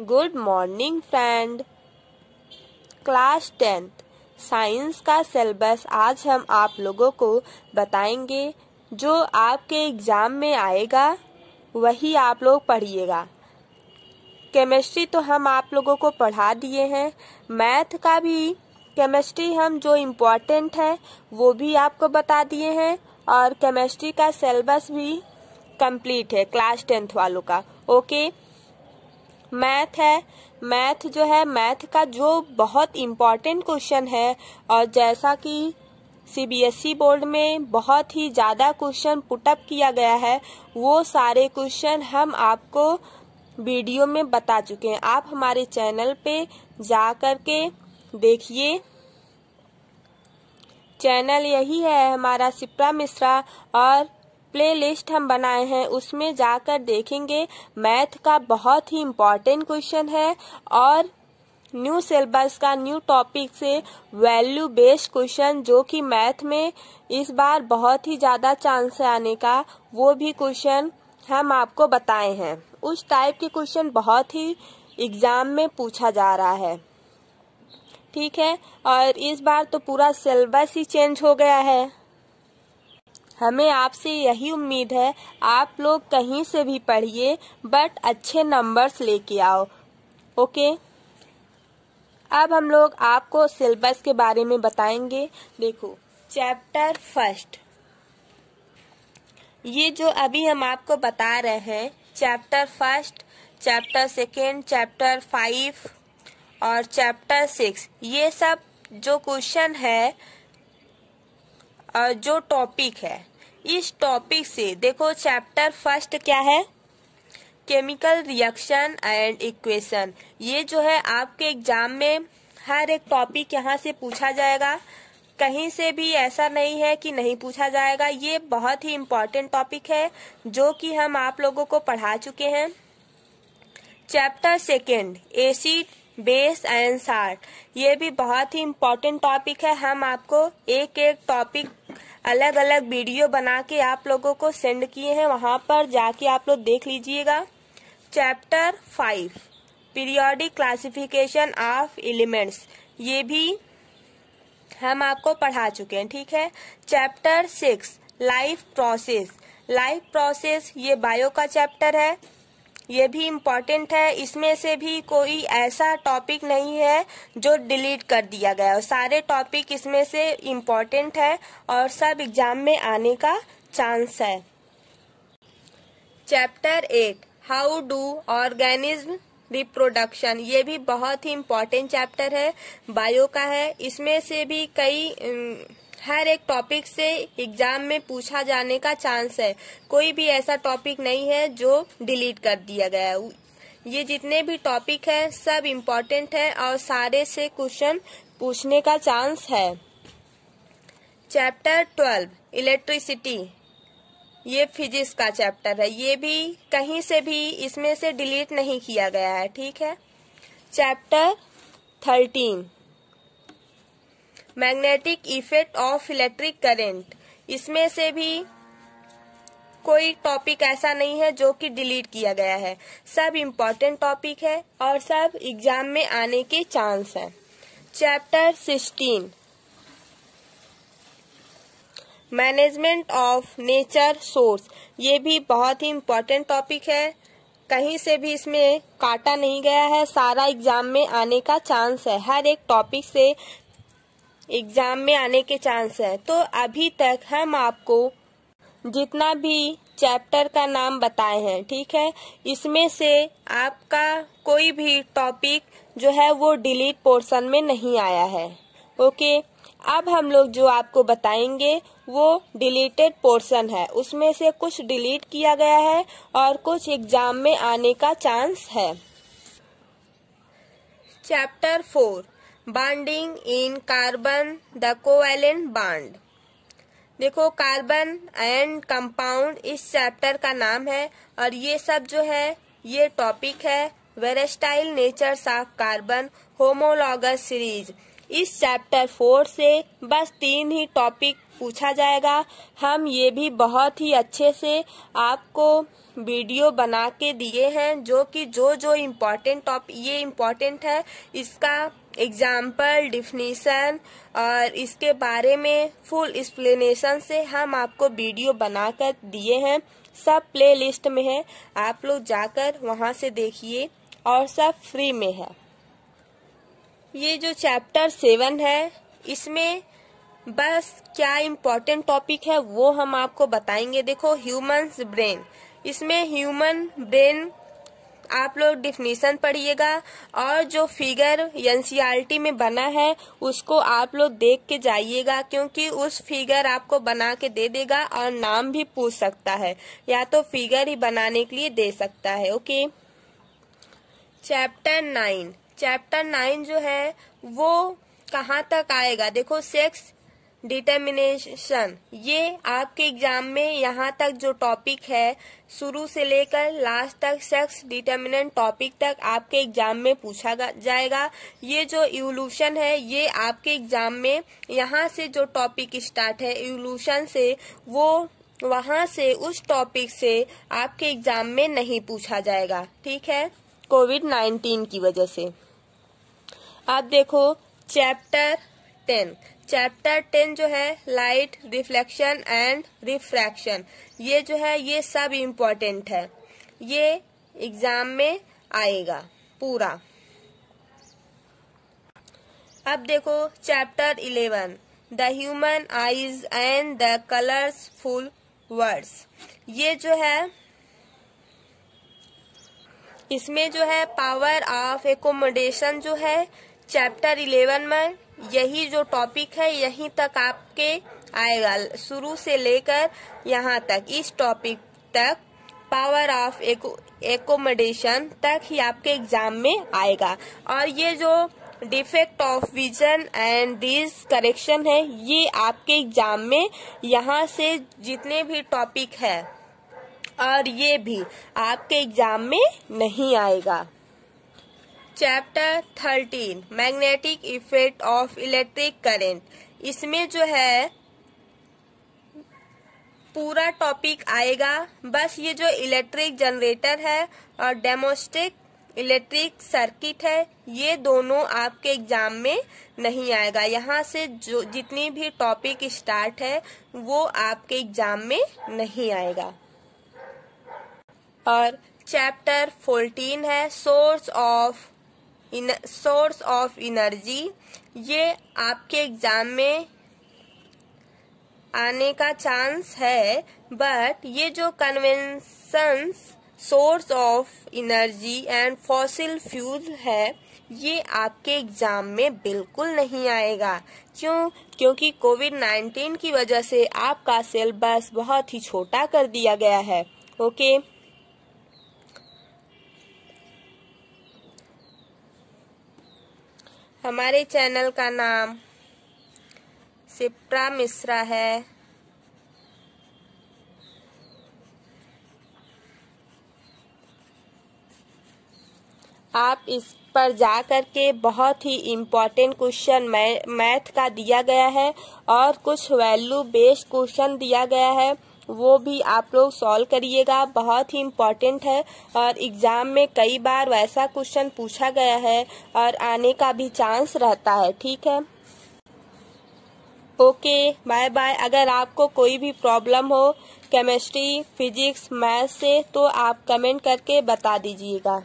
Good morning friend class tenth science का syllabus आज हम आप लोगों को बताएंगे जो आपके एग्ज़ाम में आएगा वही आप लोग पढ़िएगा केमिस्ट्री तो हम आप लोगों को पढ़ा दिए हैं मैथ का भी केमिस्ट्री हम जो इम्पोर्टेंट है वो भी आपको बता दिए हैं और केमिस्ट्री का सिलेबस भी कंप्लीट है क्लास टेंथ वालों का ओके मैथ है मैथ जो है मैथ का जो बहुत इम्पॉर्टेंट क्वेश्चन है और जैसा कि सीबीएसई बोर्ड e में बहुत ही ज़्यादा क्वेश्चन पुटअप किया गया है वो सारे क्वेश्चन हम आपको वीडियो में बता चुके हैं आप हमारे चैनल पे जा कर के देखिए चैनल यही है हमारा सिप्रा मिश्रा और प्लेलिस्ट हम बनाए हैं उसमें जाकर देखेंगे मैथ का बहुत ही इम्पॉर्टेंट क्वेश्चन है और न्यू सिलेबस का न्यू टॉपिक से वैल्यू बेस्ड क्वेश्चन जो कि मैथ में इस बार बहुत ही ज़्यादा चांस है आने का वो भी क्वेश्चन हम आपको बताए हैं उस टाइप के क्वेश्चन बहुत ही एग्ज़ाम में पूछा जा रहा है ठीक है और इस बार तो पूरा सिलेबस ही चेंज हो गया है हमें आपसे यही उम्मीद है आप लोग कहीं से भी पढ़िए बट अच्छे नंबर्स लेके आओ ओके अब हम लोग आपको सिलेबस के बारे में बताएंगे देखो चैप्टर फर्स्ट ये जो अभी हम आपको बता रहे हैं chapter first chapter second chapter five और चैप्टर सिक्स ये सब जो क्वेश्चन है जो टॉपिक है इस टॉपिक से देखो चैप्टर फर्स्ट क्या है केमिकल रिएक्शन एंड इक्वेशन ये जो है आपके एग्जाम में हर एक टॉपिक यहाँ से पूछा जाएगा कहीं से भी ऐसा नहीं है कि नहीं पूछा जाएगा ये बहुत ही इम्पोर्टेंट टॉपिक है जो कि हम आप लोगों को पढ़ा चुके हैं chapter second acid base and salt ये भी बहुत ही इम्पोर्टेंट टॉपिक है हम आपको एक एक टॉपिक अलग अलग वीडियो बना के आप लोगों को सेंड किए हैं वहाँ पर जाके आप लोग देख लीजिएगा chapter five periodic classification of elements ये भी हम आपको पढ़ा चुके हैं ठीक है chapter six life process life process ये बायो का चैप्टर है ये भी इम्पॉर्टेंट है इसमें से भी कोई ऐसा टॉपिक नहीं है जो डिलीट कर दिया गया सारे टॉपिक इसमें से इम्पॉर्टेंट है और सब एग्जाम में आने का चांस है chapter eight how do organism reproduction ये भी बहुत ही इम्पोर्टेंट चैप्टर है बायो का है इसमें से भी कई हम्म, हर एक टॉपिक से एग्जाम में पूछा जाने का चांस है कोई भी ऐसा टॉपिक नहीं है जो डिलीट कर दिया गया है ये जितने भी टॉपिक है सब इम्पोर्टेंट है और सारे से क्वेश्चन पूछने का चांस है चैप्टर ट्वेल्व इलेक्ट्रिसिटी ये फिजिक्स का चैप्टर है ये भी कहीं से भी इसमें से डिलीट नहीं किया गया है ठीक है chapter thirteen magnetic effect of electric current इसमें से भी कोई टॉपिक ऐसा नहीं है जो कि डिलीट किया गया है सब इम्पोर्टेंट टॉपिक है और सब एग्जाम में आने के चांस है chapter sixteen management of nature source ये भी बहुत ही इम्पोर्टेंट टॉपिक है कहीं से भी इसमें काटा नहीं गया है सारा एग्जाम में आने का चांस है हर एक टॉपिक से एग्जाम में आने के चांस है तो अभी तक हम आपको जितना भी चैप्टर का नाम बताए हैं ठीक है इसमें से आपका कोई भी टॉपिक जो है वो डिलीट पोर्शन में नहीं आया है ओके अब हम लोग जो आपको बताएंगे वो डिलीटेड पोर्शन है उसमें से कुछ डिलीट किया गया है और कुछ एग्जाम में आने का चांस है chapter four bonding in carbon the covalent bond देखो कार्बन एंड कंपाउंड इस चैप्टर का नाम है और ये सब जो है ये टॉपिक है versatile nature of carbon homologous series इस चैप्टर फोर से बस तीन ही टॉपिक पूछा जाएगा हम ये भी बहुत ही अच्छे से आपको वीडियो बना के दिए हैं जो कि जो जो इम्पोर्टेंट टॉप ये इम्पोर्टेंट है इसका एग्जाम्पल डिफिनीसन और इसके बारे में फुल एक्सप्लेनेशन से हम आपको वीडियो बनाकर दिए हैं सब प्लेलिस्ट में है आप लोग जाकर वहाँ से देखिए और सब फ्री में है ये जो चैप्टर सेवन है इसमें बस क्या इम्पोर्टेंट टॉपिक है वो हम आपको बताएंगे देखो ह्यूमंस ब्रेन इसमें ह्यूमन ब्रेन आप लोग डिफिनेशन पढ़िएगा और जो फिगर एन में बना है उसको आप लोग देख के जाइएगा क्योंकि उस फिगर आपको बना के दे देगा और नाम भी पूछ सकता है या तो फिगर ही बनाने के लिए दे सकता है okay chapter nine chapter nine जो है वो कहाँ तक आएगा देखो सेक्स डिटर्मिनेशन ये आपके एग्जाम में यहाँ तक जो टॉपिक है शुरू से लेकर लास्ट तक सेक्स डिटर्मिनेंट टॉपिक तक आपके एग्जाम में पूछा जाएगा ये जो इवोल्यूशन है ये आपके एग्जाम में यहाँ से जो टॉपिक स्टार्ट है इवोल्यूशन से वो वहाँ से उस टॉपिक से आपके एग्जाम में नहीं पूछा जाएगा ठीक है कोविड नाइन्टीन की वजह से आप देखो चैप्टर टेन चैप्टर टेन जो है लाइट रिफ्लेक्शन एंड रिफ्रैक्शन ये जो है ये सब इम्पोर्टेंट है ये एग्जाम में आएगा पूरा अब देखो chapter eleven the human eyes and the colours full words ये जो है इसमें जो है पावर ऑफ एकोमोडेशन जो है चैप्टर इलेवन में यही जो टॉपिक है यहीं तक आपके आएगा शुरू से लेकर यहाँ तक इस टॉपिक तक पावर ऑफ एकोमोडेशन तक ही आपके एग्जाम में आएगा और ये जो defect of vision and this correction है ये आपके एग्जाम में यहाँ से जितने भी टॉपिक है और ये भी आपके एग्जाम में नहीं आएगा chapter thirteen magnetic effect of electric current इसमें जो है पूरा टॉपिक आएगा बस ये जो इलेक्ट्रिक जनरेटर है और डेमोस्टिक इलेक्ट्रिक सर्किट है ये दोनों आपके एग्जाम में नहीं आएगा यहाँ से जो जितनी भी टॉपिक स्टार्ट है वो आपके एग्जाम में नहीं आएगा और चैप्टर फोर्टीन है source of in source of energy ये आपके एग्जाम में आने का चांस है बट ये जो conventions source of energy and fossil fuel है ये आपके एग्जाम में बिल्कुल नहीं आएगा क्यों क्योंकि कोविड 19 की वजह से आपका सिलेबस बहुत ही छोटा कर दिया गया है ओके okay? हमारे चैनल का नाम सिप्रा मिश्रा है आप इस पर जा करके के बहुत ही इम्पोर्टेंट क्वेश्चन मैथ का दिया गया है और कुछ वैल्यू बेस्ड क्वेश्चन दिया गया है वो भी आप लोग सॉल्व करिएगा बहुत ही इम्पॉर्टेंट है और एग्ज़ाम में कई बार वैसा क्वेश्चन पूछा गया है और आने का भी चांस रहता है ठीक है ओके बाय बाय अगर आपको कोई भी प्रॉब्लम हो केमिस्ट्री फिजिक्स मैथ से तो आप कमेंट करके बता दीजिएगा